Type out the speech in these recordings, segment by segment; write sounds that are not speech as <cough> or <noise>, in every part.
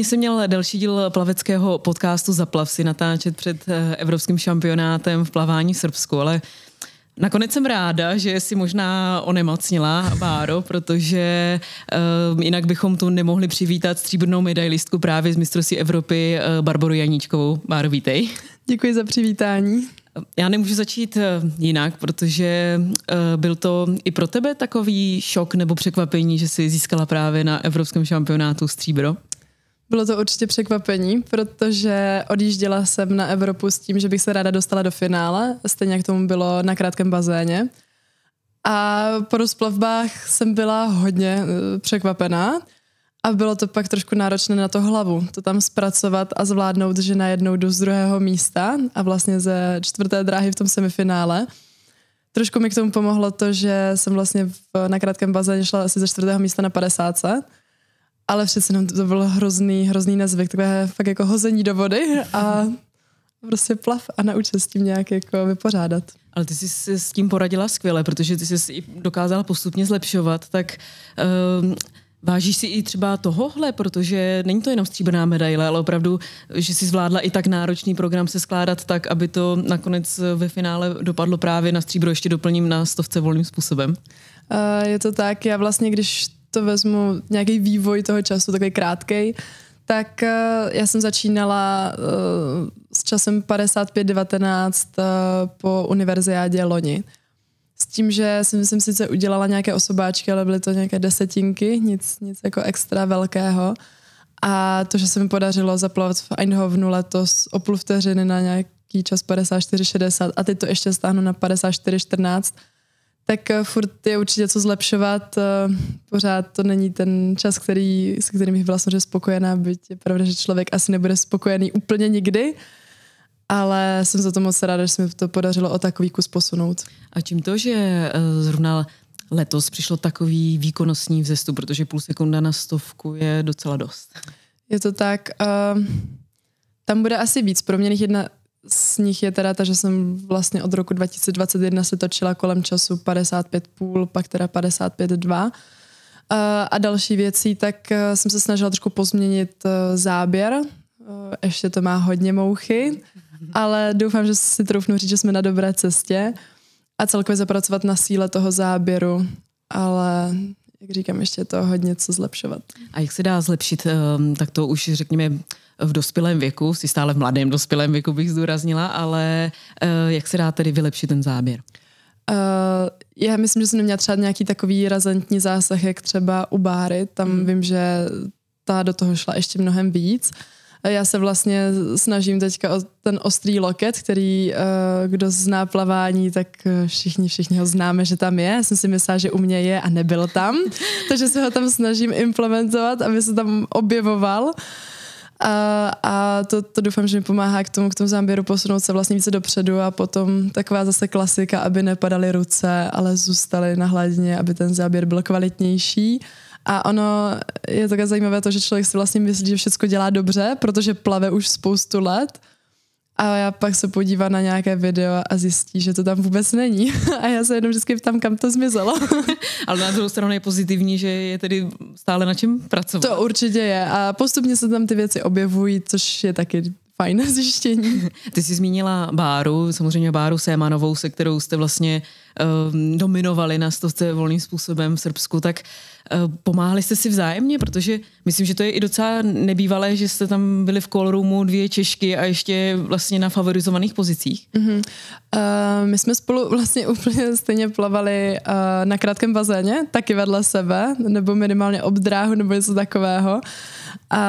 Loni jsem měl další díl plaveckého podcastu Zaplav si natáčet před eh, evropským šampionátem v plavání v Srbsku, ale Nakonec jsem ráda, že si možná onemocnila, Báro, <laughs> protože um, jinak bychom tu nemohli přivítat stříbrnou medailistku právě z mistrovství Evropy eh, Barboru Janíčkovou. Báro, vítej. Děkuji za přivítání. Já nemůžu začít jinak, protože byl to i pro tebe takový šok nebo překvapení, že jsi získala právě na Evropském šampionátu stříbro? Bylo to určitě překvapení, protože odjížděla jsem na Evropu s tím, že bych se ráda dostala do finále, stejně jak tomu bylo na krátkém bazéně. A po rozplavbách jsem byla hodně eh, překvapená a bylo to pak trošku náročné na to hlavu, to tam zpracovat a zvládnout, že najednou jdu z druhého místa a vlastně ze čtvrté dráhy v tom semifinále. Trošku mi k tomu pomohlo to, že jsem vlastně v, na krátkém bazéně šla asi ze čtvrtého místa na 50 ale přece jenom to bylo hrozný, hrozný nezvyk, takové fakt jako hození do vody a prostě plav a se s tím nějak jako vypořádat. Ale ty jsi se s tím poradila skvěle, protože ty jsi i dokázala postupně zlepšovat, tak um, vážíš si i třeba tohohle, protože není to jenom stříbrná medaile, ale opravdu, že jsi zvládla i tak náročný program se skládat tak, aby to nakonec ve finále dopadlo právě na stříbro, ještě doplním na stovce volným způsobem. Uh, je to tak, já vlastně, když to vezmu, nějaký vývoj toho času, takový krátkej, tak eh, já jsem začínala eh, s časem 55-19 eh, po univerziádě loni. S tím, že jsem, jsem sice udělala nějaké osobáčky, ale byly to nějaké desetinky, nic, nic jako extra velkého. A to, že se mi podařilo zaplavat v Eindhovenu letos o půl vteřiny na nějaký čas 54-60 a teď to ještě stáhnu na 54-14, tak eh, furt je určitě co zlepšovat. Eh, pořád to není ten čas, který, se kterým bych byla samozřejmě spokojená, byť je pravda, že člověk asi nebude spokojený úplně nikdy, ale jsem za to moc ráda, že se mi to podařilo o takový kus posunout. A čím to, že eh, zrovna letos přišlo takový výkonnostní vzestup, protože půl sekunda na stovku je docela dost. Je to tak. Uh, tam bude asi víc proměných. Jedna z nich je teda ta, že jsem vlastně od roku 2021 se točila kolem času 55,5, pak teda 55,2. Eh, a další věcí, tak eh, jsem se snažila trošku pozměnit eh, záběr. Ještě to má hodně mouchy, ale doufám, že si troufnu říct, že jsme na dobré cestě a celkově zapracovat na síle toho záběru. Ale jak říkám, ještě je to hodně co zlepšovat. A jak se dá zlepšit, ehm, tak to už řekněme v dospělém věku, si stále v mladém dospělém věku bych zdůraznila, ale eh, jak se dá tedy vylepšit ten záběr? Uh, já myslím, že jsem neměla třeba nějaký takový razantní zásah, jak třeba u Báry, tam mm. vím, že ta do toho šla ještě mnohem víc. Uh, já se vlastně snažím teďka o ten ostrý loket, který eh, kdo zná plavání, tak eh, všichni, všichni ho známe, že tam je. Já jsem si myslela, že u mě je a nebyl tam, <laughs> takže se ho tam snažím implementovat, aby se tam objevoval. A, a to, to doufám, že mi pomáhá k tomu, k tomu záběru posunout se vlastně více dopředu a potom taková zase klasika, aby nepadaly ruce, ale zůstaly na hladině, aby ten záběr byl kvalitnější. A ono je také zajímavé to, že člověk si vlastně myslí, že všechno dělá dobře, protože plave už spoustu let. A já pak se podívám na nějaké video a zjistí, že to tam vůbec není. <laughs> A já se jenom vždycky ptám, kam to zmizelo. <laughs> Ale na druhou stranu je pozitivní, že je tedy stále na čem pracovat. To určitě je. A postupně se tam ty věci objevují, což je taky fajn <laughs> zjištění. <laughs> Ty jsi zmínila Báru, samozřejmě Báru Sémanovou, se kterou jste vlastně uh, dominovali na stovce volným způsobem v Srbsku, tak uh, pomáhali jste si vzájemně, protože myslím, že to je i docela nebývalé, že jste tam byli v callroomu dvě Češky a ještě vlastně na favorizovaných pozicích. Mm-hmm. Uh, my jsme spolu vlastně <laughs> úplně stejně plavali uh, na krátkém bazéně, taky vedle sebe, nebo minimálně obdráhu nebo něco takového. Uh, a,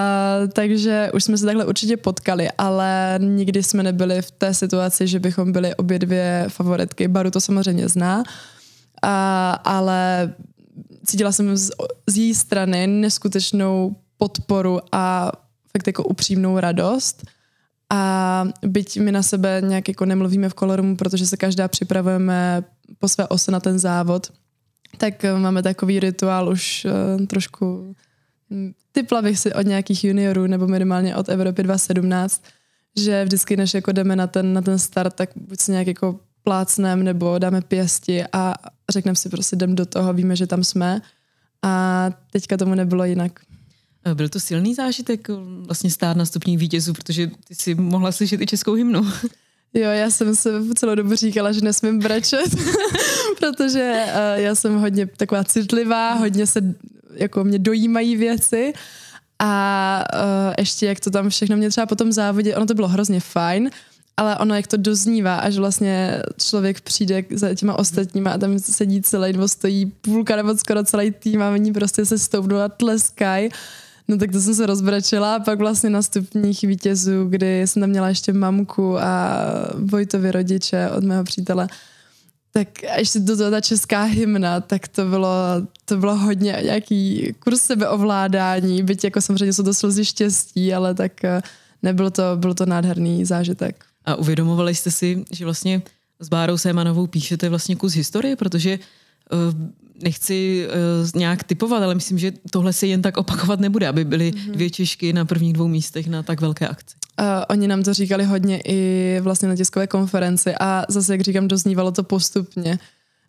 takže už jsme se takhle určitě potkali, ale nikdy jsme nebyli v té situaci, že bychom byli obě dvě favoritky. Baru to samozřejmě zná, a, ale cítila jsem z, z její strany neskutečnou podporu a fakt jako upřímnou radost. A byť my na sebe nějak jako nemluvíme v kolorumu, protože se každá připravujeme po své ose na ten závod, tak máme takový rituál už uh, trošku typla bych si od nějakých juniorů nebo minimálně od Evropy 2017, že vždycky, než jako jdeme na ten, na ten start, tak buď se nějak jako plácnem nebo dáme pěsti a řekneme si prostě jdem do toho, víme, že tam jsme a teďka tomu nebylo jinak. Eh, byl to silný zážitek eh, vlastně stát na stupních vítězů, protože ty si mohla slyšet i českou hymnu. <laughs> Jo, já jsem se celou dobu říkala, že nesmím brečet, <laughs> protože eh, já jsem hodně taková citlivá, hodně se jako mě dojímají věci a uh, ještě jak to tam všechno mě třeba po tom závodě, ono to bylo hrozně fajn, ale ono, jak to doznívá, až vlastně člověk přijde za těma ostatníma a tam sedí celý, nebo stojí půlka nebo skoro celý tým a oni prostě se stoupnou a tleskají. No tak to jsem se rozbračila a pak vlastně na stupních vítězů, kdy jsem tam měla ještě mamku a Vojtovi rodiče od mého přítele, tak a ještě do toho ta česká hymna, tak to bylo, to bylo hodně nějaký kurz sebeovládání, byť jako samozřejmě jsou to slzy štěstí, ale tak eh, nebylo to, byl to nádherný zážitek. A uvědomovali jste si, že vlastně s Bárou Sémanovou píšete vlastně kus historie, protože Eh, nechci uh, nějak typovat, ale myslím, že tohle se jen tak opakovat nebude, aby byly mm-hmm. dvě Češky na prvních dvou místech na tak velké akci. Uh, oni nám to říkali hodně i vlastně na tiskové konferenci a zase, jak říkám, doznívalo to postupně.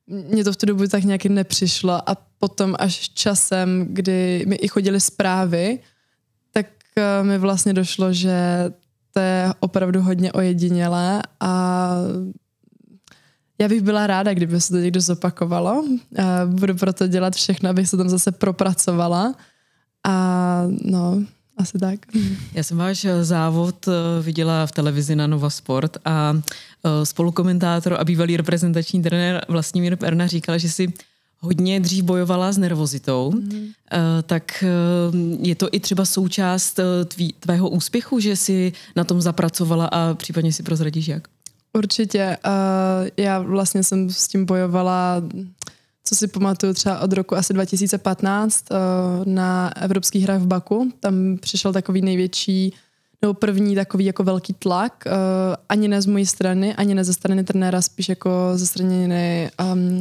Mně to v tu dobu tak nějaký nepřišlo a potom až časem, kdy mi i chodili zprávy, tak uh, mi vlastně došlo, že to je opravdu hodně ojedinělé a já bych byla ráda, kdyby se to někdo zopakovalo. Budu proto dělat všechno, abych se tam zase propracovala. A no, asi tak. <laughs> Já jsem váš eh, závod eh, viděla v televizi na Nova Sport a eh, spolukomentátor a bývalý reprezentační trenér Vlastimír Perna říkal, že si hodně dřív bojovala s nervozitou, mm. tak je to i třeba součást tvý, tvého úspěchu, že si na tom zapracovala a případně si prozradíš jak? Určitě. Uh, já vlastně jsem s tím bojovala, co si pamatuju, třeba od roku asi 2015 uh, eh, na Evropských hrách v Baku. Tam přišel takový největší nebo první takový jako velký tlak, uh, ani ne z mojí strany, ani ne ze strany trenéra, spíš jako ze strany um,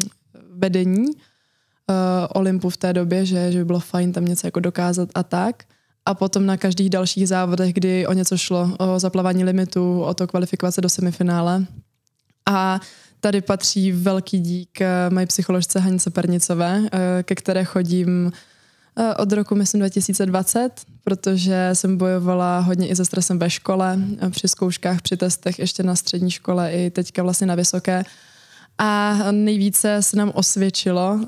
vedení uh, Olympu v té době, že, že by bylo fajn tam něco jako dokázat a tak a potom na každých dalších závodech, kdy o něco šlo, o zaplavání limitu, o to kvalifikovat se do semifinále. A tady patří velký dík eh, mají psycholožce Hanice Pernicové, eh, ke které chodím eh, od roku, myslím, 2020, protože jsem bojovala hodně i se stresem ve škole, při zkouškách, při testech, ještě na střední škole i teďka vlastně na vysoké. A nejvíce se nám osvědčilo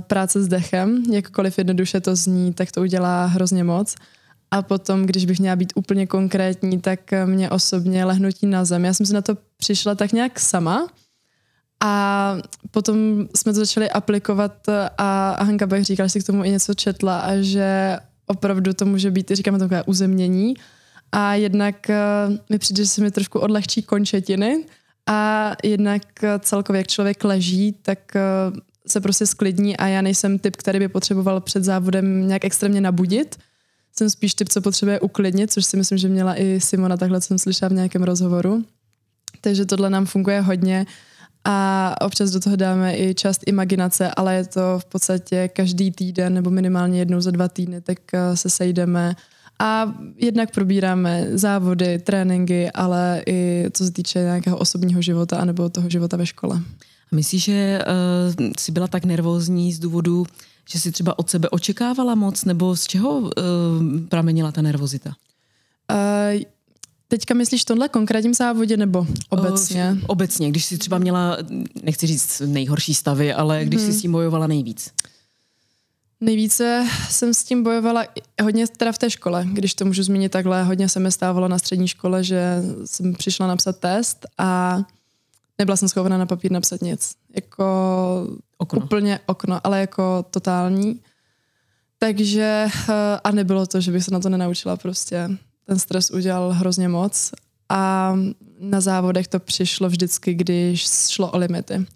práce s dechem, jakkoliv jednoduše to zní, tak to udělá hrozně moc. A potom, když bych měla být úplně konkrétní, tak eh, mě osobně lehnutí na zem. Já jsem si na to přišla tak nějak sama. A potom jsme to začali aplikovat eh, a Hanka Bech říkala, že si k tomu i něco četla a že opravdu to může být, říkáme takové uzemnění. A jednak eh, mi přijde, že se mi trošku odlehčí končetiny a jednak celkově, jak člověk leží, tak se prostě sklidní a já nejsem typ, který by potřeboval před závodem nějak extrémně nabudit, jsem spíš typ, co potřebuje uklidnit, což si myslím, že měla i Simona, takhle jsem slyšela v nějakém rozhovoru. Takže tohle nám funguje hodně a občas do toho dáme i část imaginace, ale je to v podstatě každý týden nebo minimálně jednou za dva týdny, tak eh, se sejdeme a jednak probíráme závody, tréninky, ale i co se týče nějakého osobního života anebo toho života ve škole. Myslíš, že uh, jsi byla tak nervózní z důvodu že si třeba od sebe očekávala moc, nebo z čeho uh, pramenila ta nervozita? Uh, Teďka myslíš tohle konkrétním závodě nebo eh, obecně? Uh, obecně, když jsi třeba měla, nechci říct nejhorší stavy, ale když hmm. jsi mhm. s tím bojovala nejvíc. Nejvíce jsem s tím bojovala hodně teda v té škole, když to můžu zmínit takhle. Hodně se mi stávalo na střední škole, že jsem přišla napsat test a nebyla jsem schovaná na papír napsat nic. Jako okno. Úplně okno, ale jako totální. Takže eh, a nebylo to, že bych se na to nenaučila prostě. Ten stres udělal hrozně moc a na závodech to přišlo vždycky, když šlo o limity.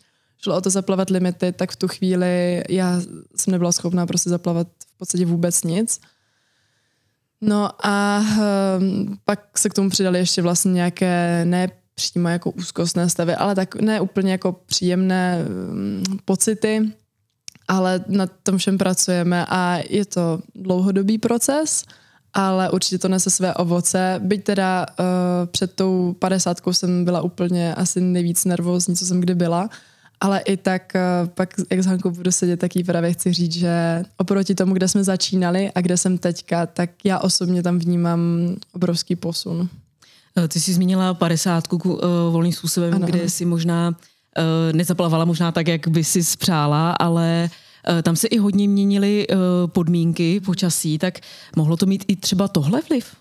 Šlo o to zaplavat limity, tak v tu chvíli já jsem nebyla schopná prostě zaplavat v podstatě vůbec nic. No a eh, pak se k tomu přidali ještě vlastně nějaké ne přímo jako úzkostné stavy, ale tak ne úplně jako příjemné um, pocity, ale na tom všem pracujeme a je to dlouhodobý proces, ale určitě to nese své ovoce. Byť teda uh, před tou padesátkou jsem byla úplně asi nejvíc nervózní, co jsem kdy byla, ale i tak uh, pak, jak s Hankou budu sedět, tak jí právě chci říct, že oproti tomu, kde jsme začínali a kde jsem teďka, tak já osobně tam vnímám obrovský posun. Eh, ty jsi zmínila padesátku uh, volným způsobem, ano, kde si možná uh, nezaplavala možná tak, jak by si spřála, ale uh, tam se i hodně měnily uh, podmínky počasí, tak mohlo to mít i třeba tohle vliv?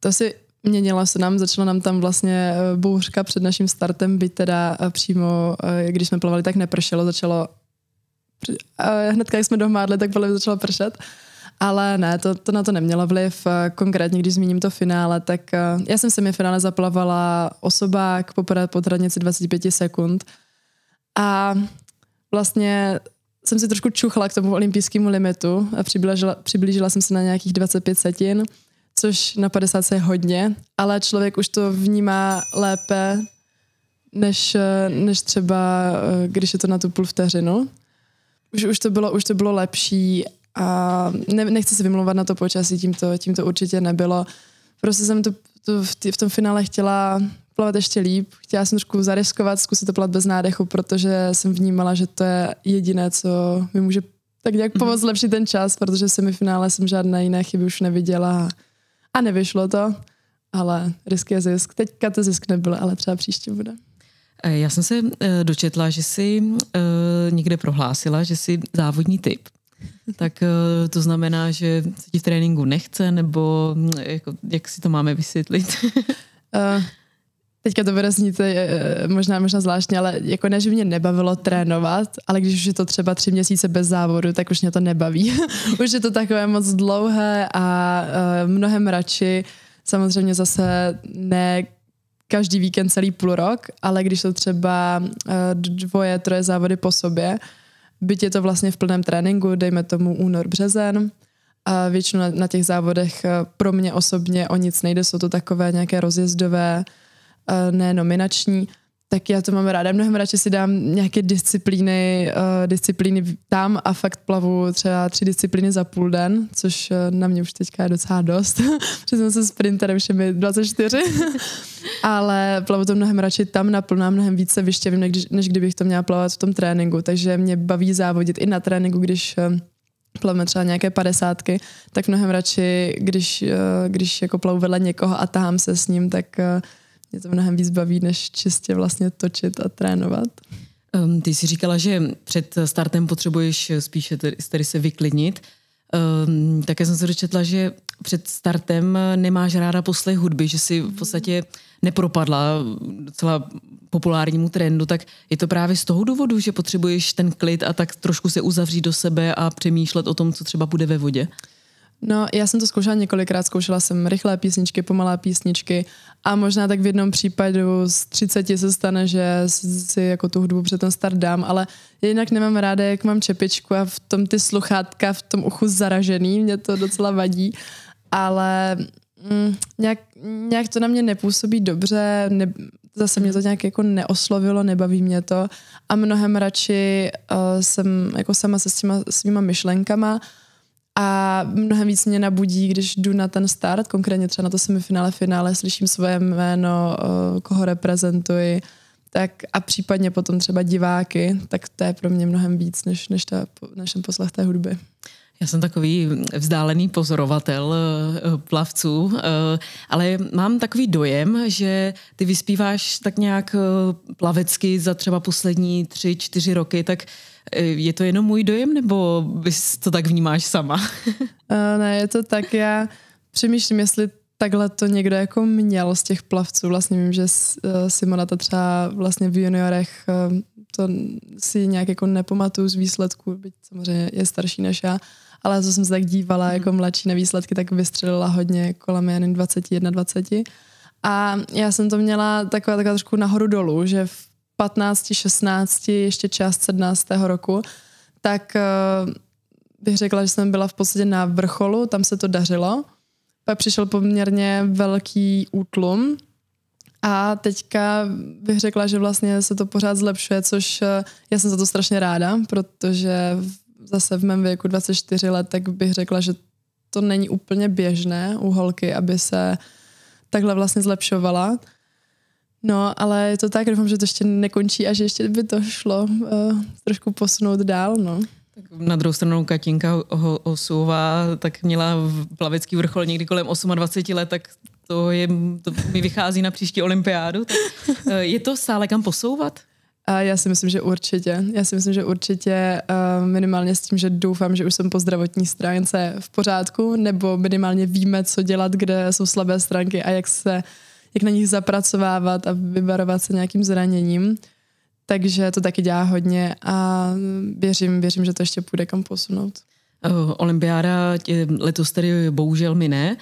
To si měnila se nám, začala nám tam vlastně bouřka před naším startem, by teda přímo, když jsme plavali, tak nepršelo, začalo hnedka, jak jsme dohmádli, tak podle začalo pršet. Ale ne, to, to na to nemělo vliv. Konkrétně, když zmíním to finále, tak eh, já jsem se finále zaplavala osobák poprvé pod hranici 25 sekund a vlastně jsem si trošku čuchla k tomu olympijskému limitu a přiblížila, přiblížila jsem se na nějakých 25 setin, což na 50 je hodně, ale člověk už to vnímá lépe, než, eh, než třeba, eh, když je to na tu půl vteřinu. Už, už, to bylo, už to bylo lepší a ne, nechci se vymlouvat na to počasí, tím to, tím to určitě nebylo. Prostě jsem to, to v, tý, v tom finále chtěla plavat ještě líp. Chtěla jsem trošku zariskovat, zkusit to plavat bez nádechu, protože jsem vnímala, že to je jediné, co mi může tak nějak mhm. pomoct zlepšit ten čas, protože v semifinále jsem žádné jiné chyby už neviděla a nevyšlo to, ale risk je zisk. Teďka to zisk nebyl, ale třeba příště bude. E, já jsem se e, dočetla, že jsi e, někde prohlásila, že jsi závodní typ. <laughs> tak eh, to znamená, že se ti v tréninku nechce, nebo mm, jako, jak si to máme vysvětlit? uh, <laughs> teďka to bude znít eh, možná, možná zvláštně, ale jako ne, že mě nebavilo trénovat, ale když už je to třeba tři měsíce bez závodu, tak už mě to nebaví. <laughs> už je to takové moc dlouhé a uh, mnohem radši. Samozřejmě zase ne každý víkend celý půl rok, ale když jsou třeba uh, dvoje, troje závody po sobě, byť je to vlastně v plném tréninku, dejme tomu únor, březen, a většinou na, na těch závodech eh, pro mě osobně o nic nejde, jsou to takové nějaké rozjezdové, eh, ne nominační, tak já to mám ráda. Mnohem radši si dám nějaké disciplíny, uh, disciplíny tam a fakt plavu třeba tři disciplíny za půl den, což eh, na mě už teďka je docela dost. <laughs> Protože jsem se sprinterem všemi 24. <laughs> Ale plavu to mnohem radši tam naplná, mnohem více vyštěvím, než, než kdybych to měla plavat v tom tréninku. Takže mě baví závodit i na tréninku, když uh, eh, plaveme třeba nějaké padesátky, tak mnohem radši, když, uh, když jako plavu vedle někoho a tahám se s ním, tak uh, mě to mnohem víc baví, než čistě vlastně točit a trénovat. Um, ty jsi říkala, že před startem potřebuješ eh, spíše tedy, tedy se vyklidnit. Um, také jsem se dočetla, že před startem eh, nemáš ráda poslech hudby, že si v mm. podstatě nepropadla eh, docela populárnímu trendu, tak je to právě z toho důvodu, že potřebuješ ten klid a tak trošku se uzavřít do sebe a přemýšlet o tom, co třeba bude ve vodě? No, já jsem to zkoušela několikrát, zkoušela jsem rychlé písničky, pomalé písničky a možná tak v jednom případu z 30 se stane, že si jako tu hudbu před ten start dám, ale jinak nemám ráda, jak mám čepičku a v tom ty sluchátka v tom uchu zaražený, mě to docela vadí, ale mm, nějak, nějak to na mě nepůsobí dobře, ne, zase mě to hmm. nějak jako neoslovilo, nebaví mě to a mnohem radši uh, jsem jako sama se s těma svýma myšlenkama a mnohem víc mě nabudí, když jdu na ten start, konkrétně třeba na to semifinále, finále, slyším svoje jméno, eh, koho reprezentuji, tak a případně potom třeba diváky, tak to je pro mě mnohem víc, než, než, ta, než ten poslech té hudby. Já jsem takový vzdálený pozorovatel eh, plavců, eh, ale mám takový dojem, že ty vyspíváš tak nějak plavecky za třeba poslední tři, čtyři roky, tak Eh, je to jenom můj dojem, nebo bys to tak vnímáš sama? <laughs> Eh, ne, je to tak, já přemýšlím, jestli takhle to někdo jako měl z těch plavců. Vlastně vím, že eh, Simona ta třeba vlastně v juniorech to si nějak jako nepamatuju z výsledků, byť samozřejmě je starší než já, ale co jsem se tak dívala jako mhm. mladší na výsledky, tak vystřelila hodně kolem jen 21, 20. A já jsem to měla taková, taková trošku nahoru dolů, že v 15, 16, ještě část 17. roku, tak eh, bych řekla, že jsem byla v podstatě na vrcholu, tam se to dařilo. Pak přišel poměrně velký útlum a teďka bych řekla, že vlastně se to pořád zlepšuje, což eh, já jsem za to strašně ráda, protože zase v mém věku 24 let, tak bych řekla, že to není úplně běžné u holky, aby se takhle vlastně zlepšovala. No, ale je to tak, doufám, že to ještě nekončí a že ještě by to šlo uh, trošku posunout dál, no. Tak na druhou stranu Katinka ho tak měla plavecký vrchol někdy kolem 28 let, tak to, je, to mi vychází na příští olympiádu. Tak, eh, je to stále kam posouvat? A já si myslím, že určitě. Já si myslím, že určitě uh, minimálně s tím, že doufám, že už jsem po zdravotní stránce v pořádku, nebo minimálně víme, co dělat, kde jsou slabé stránky a jak se uh, jak na nich zapracovávat a vyvarovat se nějakým zraněním. Takže to taky dělá hodně a věřím, věřím, že to ještě půjde kam posunout. Eh, Olympiáda letos tedy bohužel ne?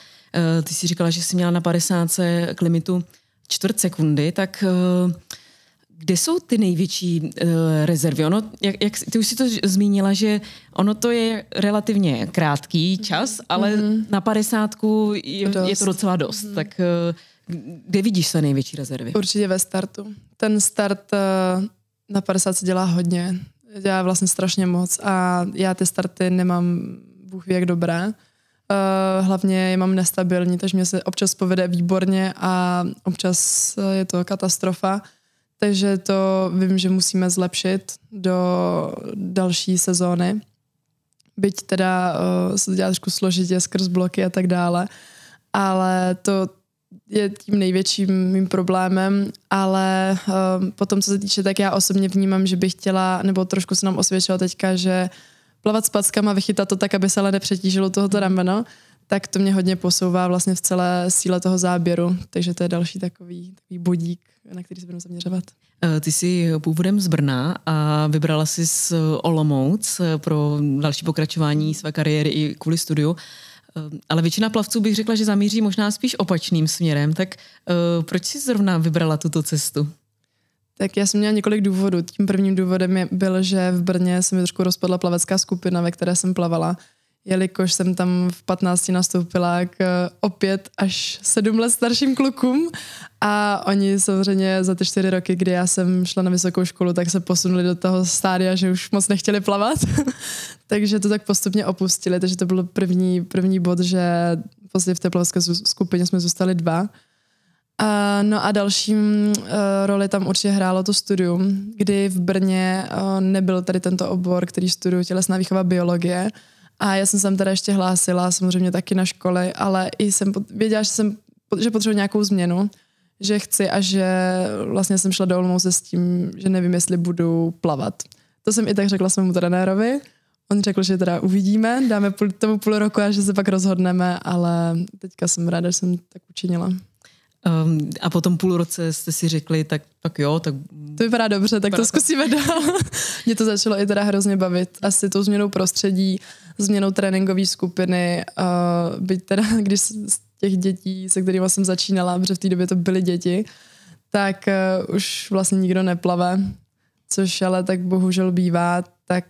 Eh, ty jsi říkala, že jsi měla na 50 k limitu čtvrt sekundy, tak eh, kde jsou ty největší rezervy? Ono, jak, jak, ty už si to zmínila, že ono to je relativně krátký čas, ale mm-hmm. na 50 je, je to docela dost. Mm-hmm. Tak kde vidíš své největší rezervy? Určitě ve startu. Ten start eh, na 50 se dělá hodně. Dělá vlastně strašně moc a já ty starty nemám Bůh ví jak dobré. Eh, hlavně je mám nestabilní, takže mě se občas povede výborně a občas eh, je to katastrofa. Takže to vím, že musíme zlepšit do další sezóny. Byť teda se to dělá trošku složitě skrz bloky a tak dále, ale to, je tím největším mým problémem, ale uh, potom, co se týče, tak já osobně vnímám, že bych chtěla, nebo trošku se nám osvědčila teďka, že plavat s packama, vychytat to tak, aby se ale nepřetížilo tohoto hmm. rameno, tak to mě hodně posouvá vlastně v celé síle toho záběru, takže to je další takový, takový bodík, na který se budu zaměřovat. Eh, ty jsi původem z Brna a vybrala jsi z Olomouc eh, pro další pokračování své kariéry i kvůli studiu. Ehm, ale většina plavců bych řekla, že zamíří možná spíš opačným směrem. Tak ehm, proč jsi zrovna vybrala tuto cestu? Tak já jsem měla několik důvodů. Tím prvním důvodem byl, že v Brně se mi trošku rozpadla plavecká skupina, ve které jsem plavala jelikož jsem tam v 15 nastoupila k eh, opět až sedm let starším klukům a oni samozřejmě za ty čtyři roky, kdy já jsem šla na vysokou školu, tak se posunuli do toho stádia, že už moc nechtěli plavat, <laughs> takže to tak postupně opustili, takže to byl první, první bod, že později v plavské skupině jsme zůstali dva. A, no a dalším uh, roli tam určitě hrálo to studium, kdy v Brně uh, nebyl tady tento obor, který studuje tělesná výchova biologie, a já jsem se tam teda ještě hlásila, samozřejmě taky na škole, ale i jsem věděla, že, jsem, že potřebuji nějakou změnu, že chci a že vlastně jsem šla do Olmouze s tím, že nevím, jestli budu plavat. To jsem i tak řekla svému trenérovi. On řekl, že teda uvidíme, dáme tomu půl roku a že se pak rozhodneme, ale teďka jsem ráda, že jsem tak učinila. Um, a potom půl roce jste si řekli, tak, tak jo, tak... To vypadá dobře, tak vypadá to zkusíme dál. <laughs> Mě to začalo i teda hrozně bavit. Asi tou změnou prostředí, změnou tréninkové skupiny, uh, byť teda, <laughs> když z těch dětí, se kterými jsem začínala, protože v té době to byly děti, tak uh, už vlastně nikdo neplave, což ale tak bohužel bývá, tak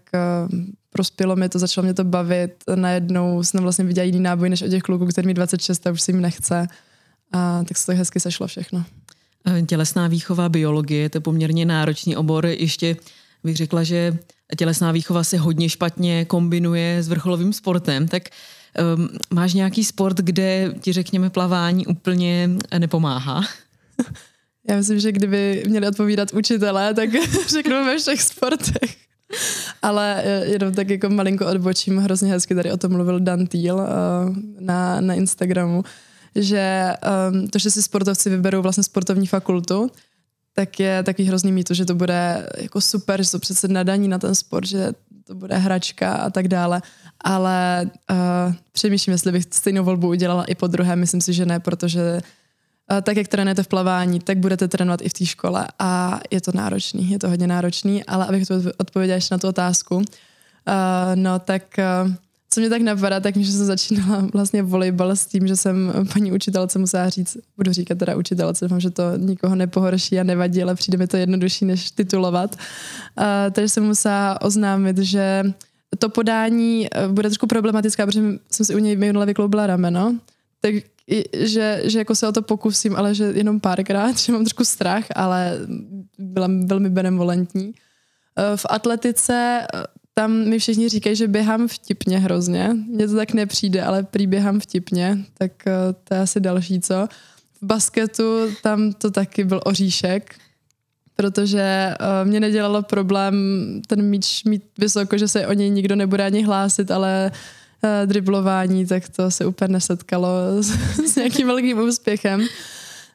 uh, prospělo mi to, začalo mě to bavit. Najednou jsem vlastně viděla jiný náboj než od těch kluků, který mi 26 a už si jim nechce. A tak se to hezky sešlo všechno. E, tělesná výchova, biologie, to je poměrně náročný obor. Ještě bych řekla, že tělesná výchova se hodně špatně kombinuje s vrcholovým sportem, tak um, máš nějaký sport, kde ti řekněme plavání úplně nepomáhá? <laughs> Já myslím, že kdyby měli odpovídat učitelé, tak <laughs> řeknu ve všech sportech. Ale e, jenom tak jako malinko odbočím, hrozně hezky tady o tom mluvil Dan Thiel e, na, na Instagramu že um, to, že si sportovci vyberou vlastně sportovní fakultu, tak je takový hrozný mýtu, že to bude jako super, že to přece nadaní na ten sport, že to bude hračka a tak dále. Ale uh, přemýšlím, jestli bych stejnou volbu udělala i po druhé. Myslím si, že ne, protože eh, tak, jak trénujete v plavání, tak budete trénovat i v té škole a je to náročný, je to hodně náročný, ale abych to odpověděla ještě na tu otázku, uh, no tak uh, co mě tak napadá, tak mi že jsem začínala vlastně volejbal s tím, že jsem paní učitelce musela říct, budu říkat teda učitelce, doufám, že to nikoho nepohorší a nevadí, ale přijde mi to jednodušší, než titulovat. Uh, takže jsem musela oznámit, že to podání eh, bude trošku problematické, protože jsem si u něj minule vykloubila rameno, tak že, že jako se o to pokusím, ale že jenom párkrát, <laughs> že mám trošku strach, ale byla velmi benevolentní. Eh, v atletice eh, tam mi všichni říkají, že běhám vtipně hrozně. Mně to tak nepřijde, ale prý běhám vtipně, tak eh, to je asi další, co? V basketu tam to taky byl oříšek, protože uh, mě nedělalo problém ten míč mít vysoko, že se o něj nikdo nebude ani hlásit, ale uh, driblování, tak to se úplně nesetkalo s, s nějakým velkým úspěchem.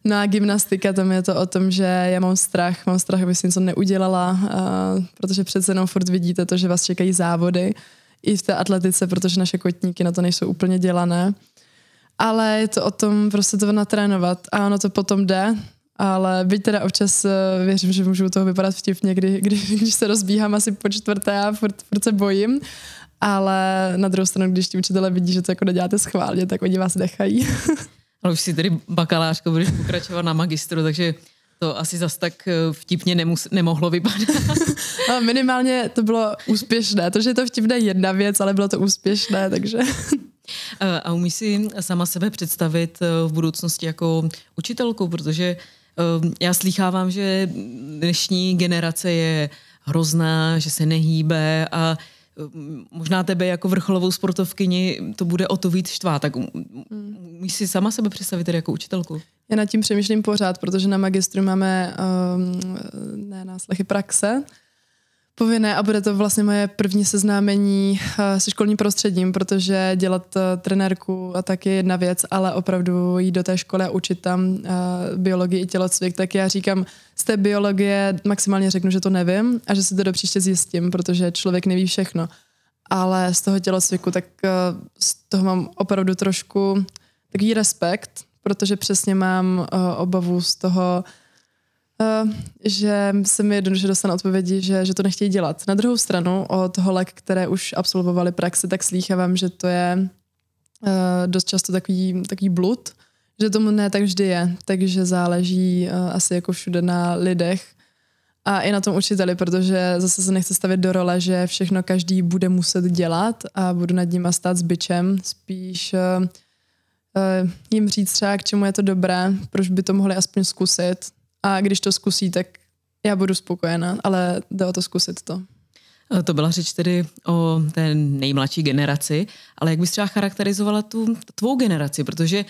No a gymnastika, tam je to o tom, že já mám strach, mám strach, aby si něco neudělala, protože přece jenom furt vidíte to, že vás čekají závody i v té atletice, protože naše kotníky na to nejsou úplně dělané. Ale je to o tom prostě to natrénovat a ono to potom jde, ale byť teda občas e, věřím, že můžu toho vypadat vtipně, kdy, kdy, když se rozbíhám asi po čtvrté a furt, furt se bojím, ale na druhou stranu, když ti učitele vidí, že to jako neděláte schválně, tak oni vás dechají. <laughs> ale už si tedy bakalářko budeš pokračovat na magistru, takže to asi zas tak eh, vtipně nemus- nemohlo vypadat. <laughs> A minimálně to bylo úspěšné. To, že je to vtipné jedna věc, ale bylo to úspěšné, takže... <laughs> Eh, a umíš si sama sebe představit eh, v budoucnosti jako učitelku, protože já slýchávám, že dnešní generace je hrozná, že se nehýbe a možná tebe jako vrcholovou sportovkyni to bude o to víc štvát. Tak hmm umíš si sama sebe představit tady jako učitelku? Já nad tím přemýšlím pořád, protože na magistru máme um, ne náslechy praxe, povinné a bude to vlastně moje první seznámení eh, se školním prostředím, protože dělat eh, trenérku a tak je jedna věc, ale opravdu jít do té školy a učit tam biologii i tělocvik, tak já říkám, z té biologie maximálně řeknu, že to nevím a že si to do příště zjistím, protože člověk neví všechno. Ale z toho tělocviku, tak z toho mám opravdu trošku takový respekt, protože přesně mám uh, obavu z toho, Uh, že se mi jednoduše dostane odpovědi, že, že to nechtějí dělat. Na druhou stranu od holek, které už absolvovali praxi, tak slýchávám, že to je uh, dost často takový, takový blud, že tomu ne tak vždy je, takže záleží uh, asi jako všude na lidech a i na tom učiteli, protože zase se nechce stavit do role, že všechno každý bude muset dělat a budu nad ním a stát s byčem. Spíš uh, Eh, jim říct třeba, k čemu je to dobré, proč by to mohli aspoň zkusit. A když to zkusí, tak já budu spokojená, ale jde o to zkusit to. Eh, to byla řeč tedy o té nejmladší generaci, ale jak bys třeba charakterizovala tu tvou generaci, protože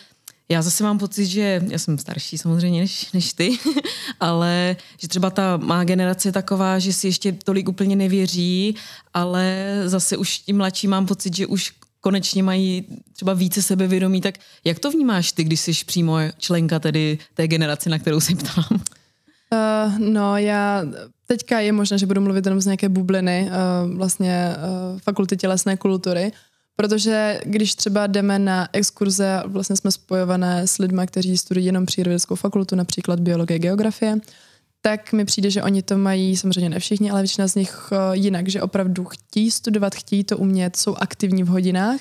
já zase mám pocit, že já jsem starší samozřejmě než, než ty, <laughs> ale že třeba ta má generace je taková, že si ještě tolik úplně nevěří, ale zase už ti mladší mám pocit, že už konečně mají třeba více sebevědomí, tak jak to vnímáš ty, když jsi přímo členka tedy té generace, na kterou se ptám? Uh, no, já teďka je možné, že budu mluvit jenom z nějaké bubliny uh, vlastně uh, fakulty tělesné kultury, protože když třeba jdeme na exkurze, vlastně jsme spojované s lidmi, kteří studují jenom přírodovědskou fakultu, například biologie, geografie, tak mi přijde, že oni to mají, samozřejmě ne všichni, ale většina z nich eh, jinak, že opravdu chtějí studovat, chtějí to umět, jsou aktivní v hodinách.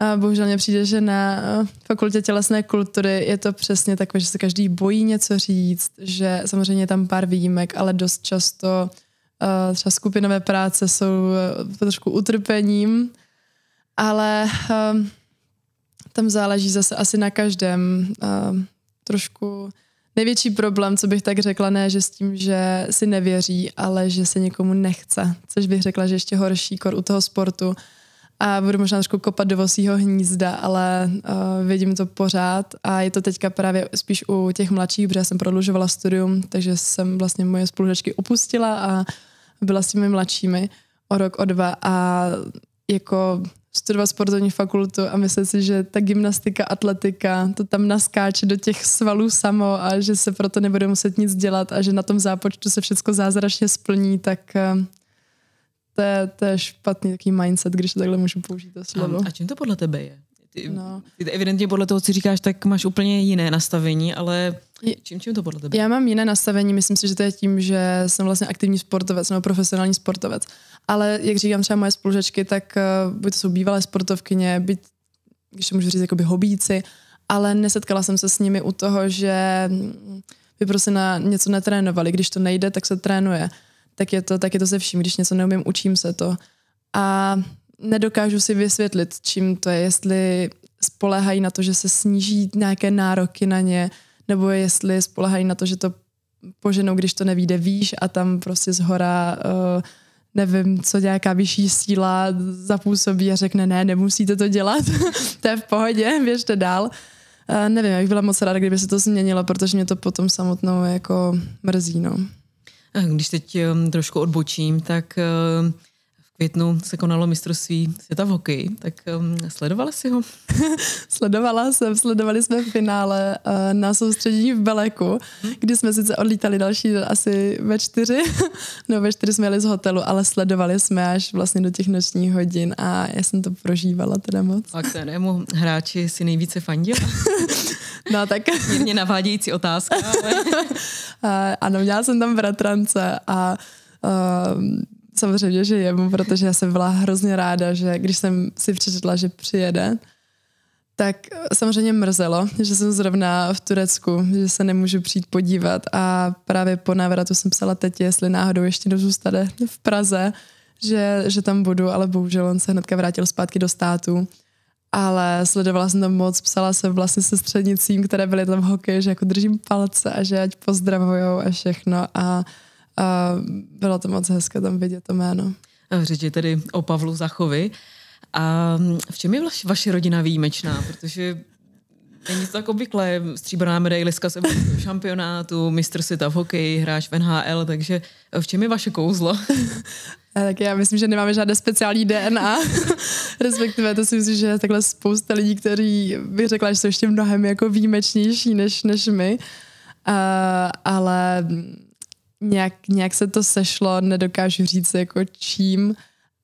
A bohužel mně přijde, že na eh, fakultě tělesné kultury je to přesně takové, že se každý bojí něco říct, že samozřejmě je tam pár výjimek, ale dost často eh, třeba skupinové práce jsou trošku utrpením, ale tam záleží zase asi na každém trošku Největší problém, co bych tak řekla, ne, že s tím, že si nevěří, ale že se někomu nechce, což bych řekla, že ještě horší kor u toho sportu. A budu možná trošku kopat do vosího hnízda, ale uh, vidím to pořád a je to teďka právě spíš u těch mladších, protože jsem prodlužovala studium, takže jsem vlastně moje spolužačky opustila a byla s těmi mladšími o rok, o dva a jako studovat sportovní fakultu a myslet si, že ta gymnastika, atletika, to tam naskáče do těch svalů samo a že se proto nebude muset nic dělat a že na tom zápočtu se všechno zázračně splní, tak eh, to je, to je špatný taký mindset, když to takhle můžu použít to slovo. A, a čím to podle tebe je? Ty, no. ty evidentně podle toho, co říkáš, tak máš úplně jiné nastavení, ale Čím, čím to podle tebe? Já mám jiné nastavení, myslím si, že to je tím, že jsem vlastně aktivní sportovec nebo profesionální sportovec. Ale jak říkám třeba moje spolužečky, tak uh, buď to jsou bývalé sportovkyně, byť, když to můžu říct, jakoby hobíci, ale nesetkala jsem se s nimi u toho, že mm, by prostě na něco netrénovali. Když to nejde, tak se trénuje. Tak je to, tak je to se vším. Když něco neumím, učím se to. A nedokážu si vysvětlit, čím to je, jestli spolehají na to, že se sníží nějaké nároky na ně, nebo jestli spolehají na to, že to poženou, když to nevíde výš a tam prostě zhora uh, eh, nevím, co nějaká vyšší síla zapůsobí a řekne, ne, nemusíte to dělat, <laughs> to je v pohodě, běžte dál. Uh, nevím, já bych byla moc ráda, kdyby se to změnilo, protože mě to potom samotnou jako mrzí, no. Když teď eh, trošku odbočím, tak uh květnu se konalo mistrovství světa v hokeji, tak um, sledovala si ho? <laughs> sledovala jsem, sledovali jsme v finále uh, na soustředění v Beleku, mhm. kdy jsme sice odlítali další asi ve čtyři, <laughs> no ve čtyři jsme jeli z hotelu, ale sledovali jsme až vlastně do těch nočních hodin a já jsem to prožívala teda moc. A kterému hráči si nejvíce fandila? <laughs> no tak... Mě navádějící otázka. Ale... uh, ano, měla jsem tam bratrance a uh, samozřejmě, že jemu, protože já jsem byla hrozně ráda, že když jsem si přečetla, že přijede, tak eh, samozřejmě mrzelo, že jsem zrovna v Turecku, že se nemůžu přijít podívat a právě po návratu jsem psala teď, jestli náhodou ještě dozůstane v Praze, že, že tam budu, ale bohužel on se hnedka vrátil zpátky do státu. Ale sledovala jsem to moc, psala jsem vlastně se střednicím, které byly tam v hokeji, že jako držím palce a že ať pozdravujou a všechno a a bylo to moc hezké tam vidět to jméno. Řeči je tedy o Pavlu Zachovi. A v čem je vaše rodina výjimečná? Protože není to tak obvyklé. Stříbrná medailiska se šampionátu, mistr světa v hokeji, hráč v NHL, takže v čem je vaše kouzlo? <laughs> Eh, tak já myslím, že nemáme žádné speciální DNA, <laughs> respektive to si myslím, že je takhle spousta lidí, kteří bych řekla, že jsou ještě mnohem jako výjimečnější než, než my. Uh, ale nějak, nějak se to sešlo, nedokážu říct jako čím,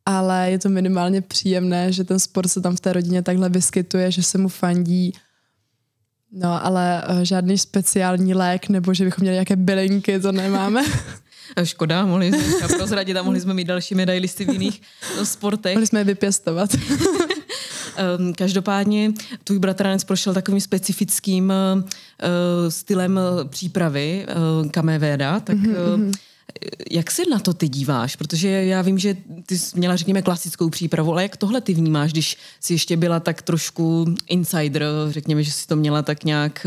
ale je to minimálně příjemné, že ten sport se tam v té rodině takhle vyskytuje, že se mu fandí. No, ale eh, žádný speciální lék, nebo že bychom měli nějaké bylinky, to nemáme. <laughs> Škoda, mohli jsme prozradit a mohli jsme mít další medailisty v jiných sportech. Mohli jsme je vypěstovat. <laughs> Ehm, každopádně tvůj bratranec prošel takovým specifickým eh, eh, stylem eh, přípravy uh, tak mm-hmm. jak se na to ty díváš? Protože já vím, že ty jsi měla, řekněme, klasickou přípravu, ale jak tohle ty vnímáš, když jsi ještě byla tak trošku insider, řekněme, že jsi to měla tak nějak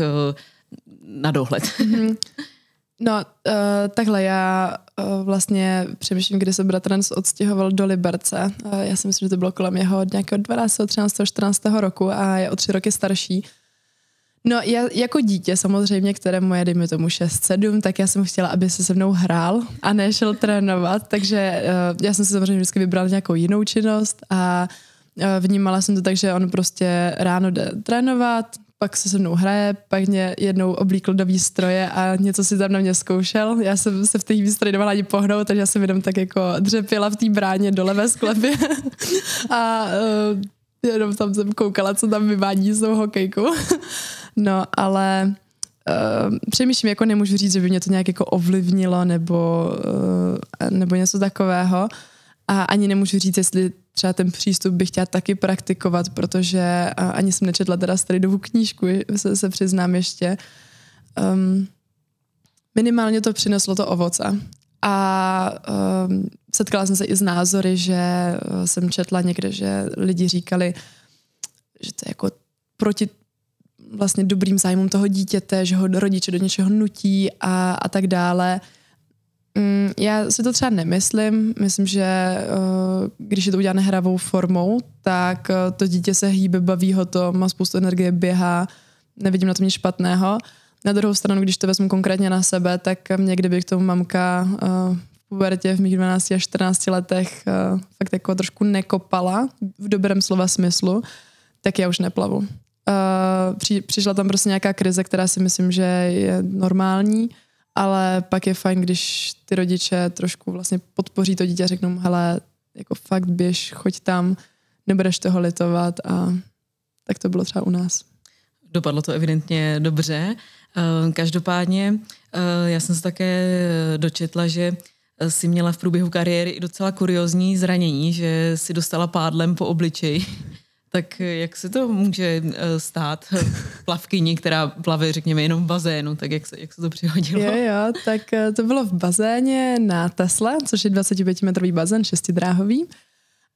na dohled? Mm-hmm. <laughs> No, uh, takhle, já uh, vlastně přemýšlím, kdy se bratranc odstěhoval do Liberce. Uh, já si myslím, že to bylo kolem jeho od nějakého 12, 13, 14 roku a je o tři roky starší. No, já jako dítě samozřejmě, které moje, dejme tomu 6-7, tak já jsem chtěla, aby se se mnou hrál a nešel trénovat, takže uh, já jsem si samozřejmě vždycky vybrala nějakou jinou činnost a vnímala jsem to tak, že on prostě ráno jde trénovat, pak se se mnou hraje, pak mě jednou oblíkl do výstroje a něco si tam na mě zkoušel. Já jsem se v té výstroji nemohla ani pohnout, takže já jsem jenom tak jako dřepila v té bráně do levé sklepy <laughs> a uh, jenom tam jsem koukala, co tam vyvádí s tou hokejkou. <laughs> no, ale Uh, přemýšlím, jako nemůžu říct, že by mě to nějak jako ovlivnilo nebo, uh, nebo něco takového. A ani nemůžu říct, jestli třeba ten přístup bych chtěla taky praktikovat, protože ani jsem nečetla teda stridovou knížku, se, se přiznám ještě. Um, minimálně to přineslo to ovoce. A um, setkala jsem se i s názory, že e, jsem četla někde, že lidi říkali, že to je jako proti vlastně dobrým zájmům toho dítěte, že ho rodiče do něčeho nutí a, a tak dále. Mm, já si to třeba nemyslím. Myslím, že eh, když je to udělané hravou formou, tak eh, to dítě se hýbe, baví ho to, má spoustu energie, běhá, nevidím na tom nic špatného. Na druhou stranu, když to vezmu konkrétně na sebe, tak mě kdyby k tomu mamka eh, v pubertě v mých 12 až 14 letech fakt jako trošku nekopala v dobrém slova smyslu, tak já už neplavu. Přišla tam prostě nějaká krize, která si myslím, že je normální – ale pak je fajn, když ty rodiče trošku vlastně podpoří to dítě a řeknou, hele, jako fakt běž, choď tam, nebudeš toho litovat a tak to bylo třeba u nás. Dopadlo to evidentně dobře. Ehm, každopádně eh, já jsem se také eh, dočetla, že eh, si měla v průběhu kariéry i docela kuriozní zranění, že si dostala pádlem po obličeji. <laughs> Tak eh, jak se to může eh, stát plavkyni, která plave, řekněme, jenom v bazénu, tak jak se, jak se to přihodilo? Jo, jo, tak eh, to bylo v bazéně na Tesla, což je 25-metrový bazén, šestidráhový.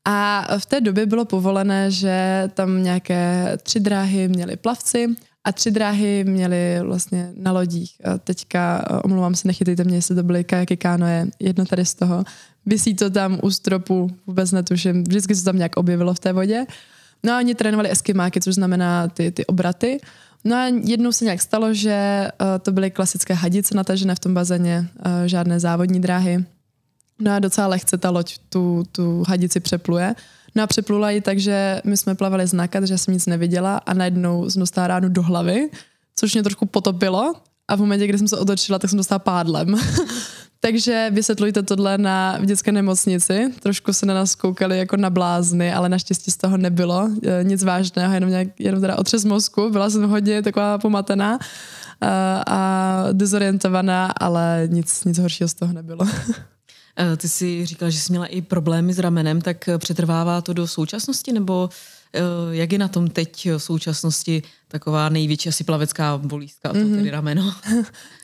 A v té době bylo povolené, že tam nějaké tři dráhy měli plavci a tři dráhy měli vlastně na lodích. Teďka, omlouvám se, nechytejte mě, jestli to byly kajaky, kánoje, jedno tady z toho. Vysí to tam u stropu, vůbec netuším, vždycky se tam nějak objevilo v té vodě. No a oni trénovali eskimáky, což znamená ty, ty obraty. No a jednou se nějak stalo, že uh, to byly klasické hadice natažené v tom bazéně, uh, žádné závodní dráhy. No a docela lehce ta loď tu, tu hadici přepluje. No a přeplula ji tak, že my jsme plavali znakat, že jsem nic neviděla a najednou jsem dostala ránu do hlavy, což mě trošku potopilo a v momentě, kdy jsem se otočila, tak jsem dostala pádlem. <laughs> Takže vysvětlujte tohle na, v dětské nemocnici. Trošku se na nás koukali jako na blázny, ale naštěstí z toho nebylo. E, nic vážného, jenom, nějak, jenom teda otřes mozku. Byla jsem hodně taková pomatená a, e, a dezorientovaná, ale nic, nic horšího z toho nebylo. <laughs> E, ty jsi říkala, že jsi měla i problémy s ramenem, tak přetrvává to do současnosti nebo uh, Eh, jak je na tom teď v současnosti taková největší asi plavecká bolístka, mm-hmm. to mhm. tedy rameno? <laughs>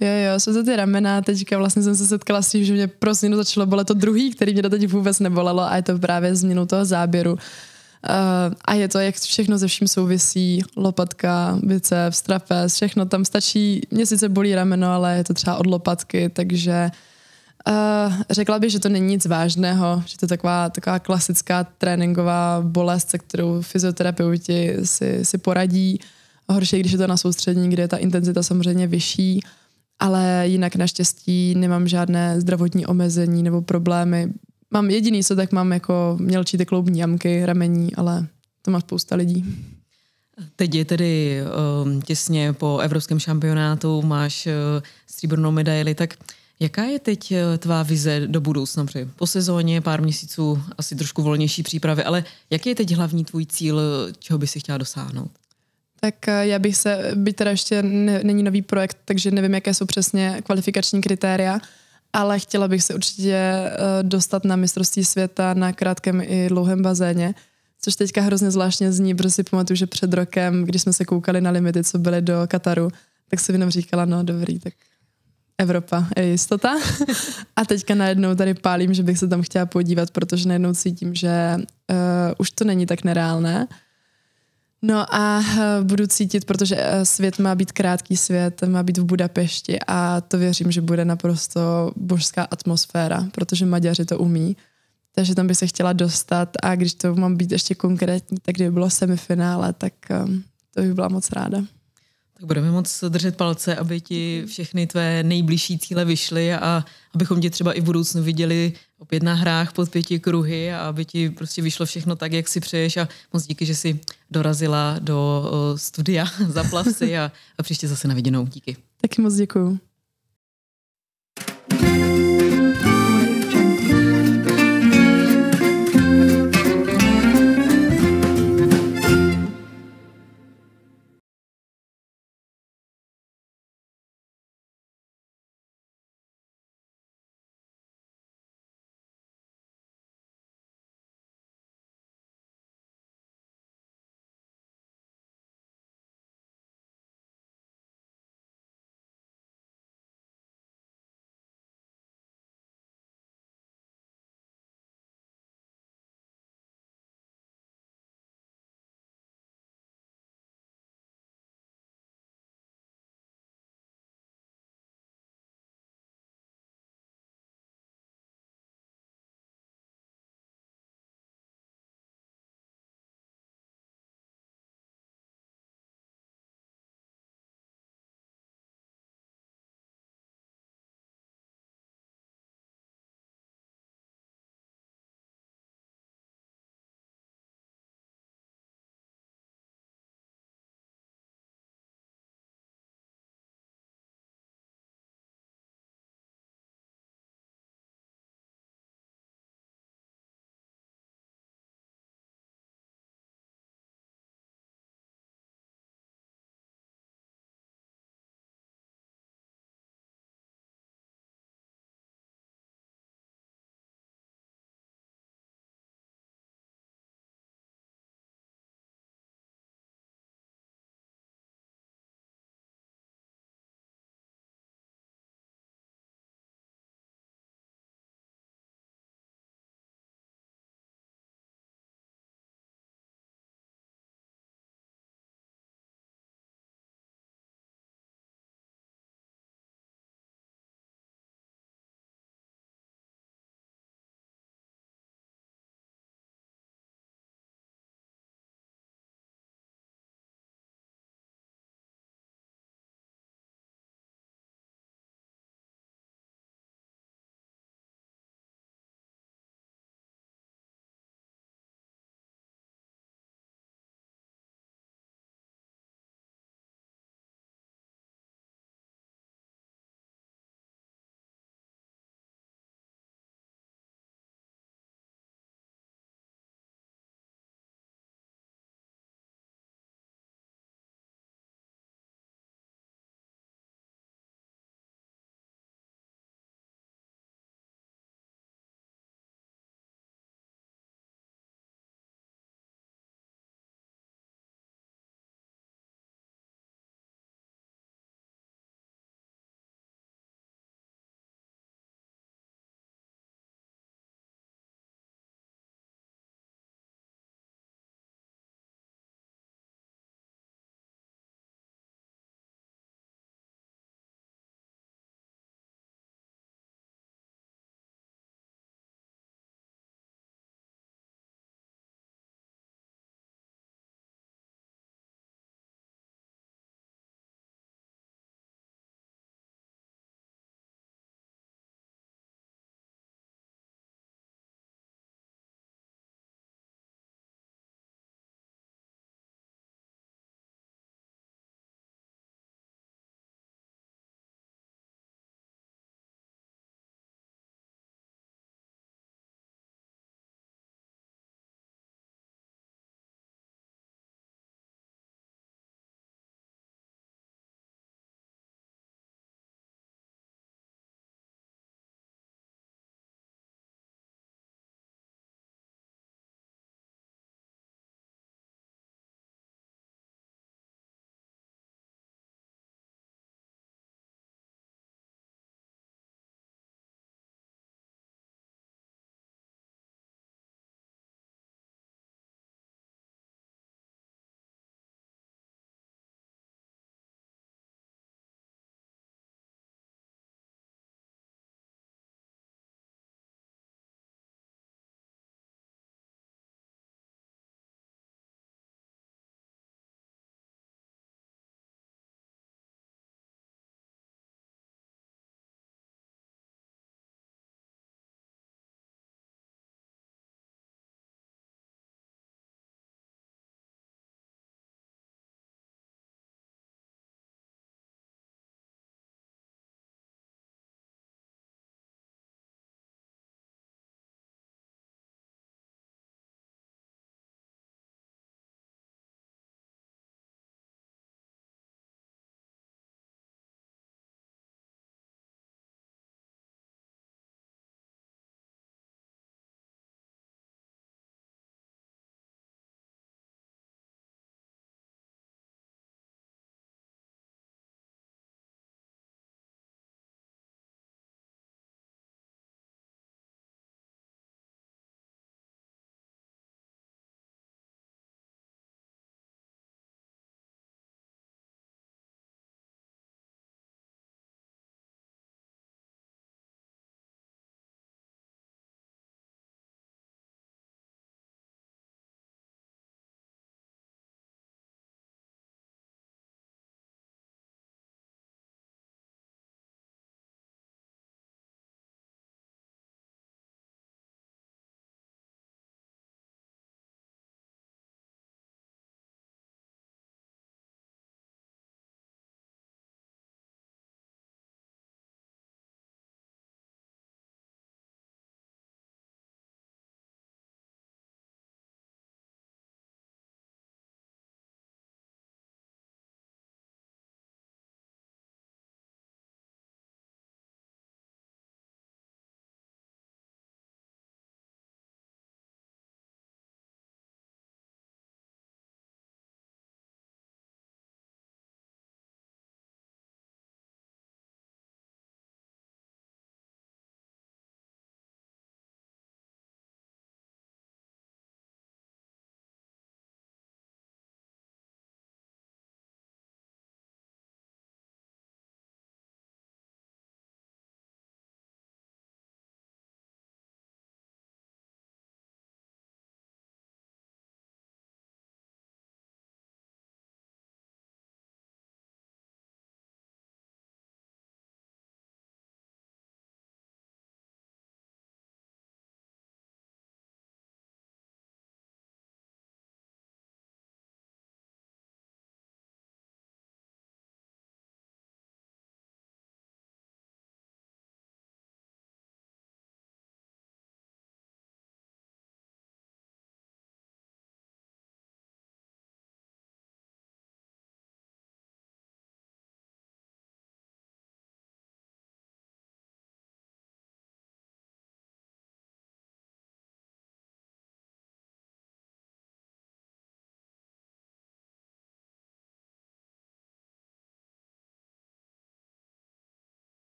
jo, jo, jsou to ty ramena. Teďka vlastně jsem se setkala s tím, že mě pro prostě změnu začalo bolet to druhý, který mě to teď vůbec nebolelo a je to právě změnu toho záběru. Uh, a je to, jak všechno ze vším souvisí, lopatka, biceps, trapez, všechno tam stačí, mě sice bolí rameno, ale je to třeba od lopatky, takže uh, Uh, řekla bych, že to není nic vážného, že to je taková, taková klasická tréninková bolest, se kterou fyzioterapeuti si, si poradí. Horší, když je to na soustřední, kde je ta intenzita samozřejmě vyšší, ale jinak naštěstí nemám žádné zdravotní omezení nebo problémy. Mám jediný, co tak mám jako mělčí ty kloubní jamky, ramení, ale to má spousta lidí. Teď je tedy eh, těsně po evropském šampionátu, máš eh, stříbrnou medaili, tak Jaká je teď eh, tvá vize do budoucna? po sezóně pár měsíců asi trošku volnější přípravy, ale jaký je teď hlavní tvůj cíl, eh, čeho by si chtěla dosáhnout? Tak eh, já bych se, byť teda ještě ne, není nový projekt, takže nevím, jaké jsou přesně kvalifikační kritéria, ale chtěla bych se určitě dostat na mistrovství světa na krátkém i dlouhém bazéně, což teďka hrozně zvláštně zní, protože si pamatuju, že před rokem, když jsme se koukali na limity, co byly do Kataru, tak se jenom říkala, no dobrý, tak Evropa je jistota. A teďka najednou tady pálím, že bych se tam chtěla podívat, protože najednou cítím, že uh, už to není tak nereálné. No a uh, budu cítit, protože uh, svět má být krátký svět, má být v Budapešti a to věřím, že bude naprosto božská atmosféra, protože Maďaři to umí. Takže tam bych se chtěla dostat a když to mám být ještě konkrétní, tak kdyby bylo semifinále, tak to bych byla moc ráda. Tak budeme moc držet palce, aby ti všechny tvé nejbližší cíle vyšly a abychom tě třeba i v budoucnu viděli opět na hrách pod pěti kruhy a aby ti prostě vyšlo všechno tak, jak si přeješ a moc díky, že jsi dorazila do studia, <laughs> za plavci a, a příště zase na viděnou. Díky. Taky moc děkuju.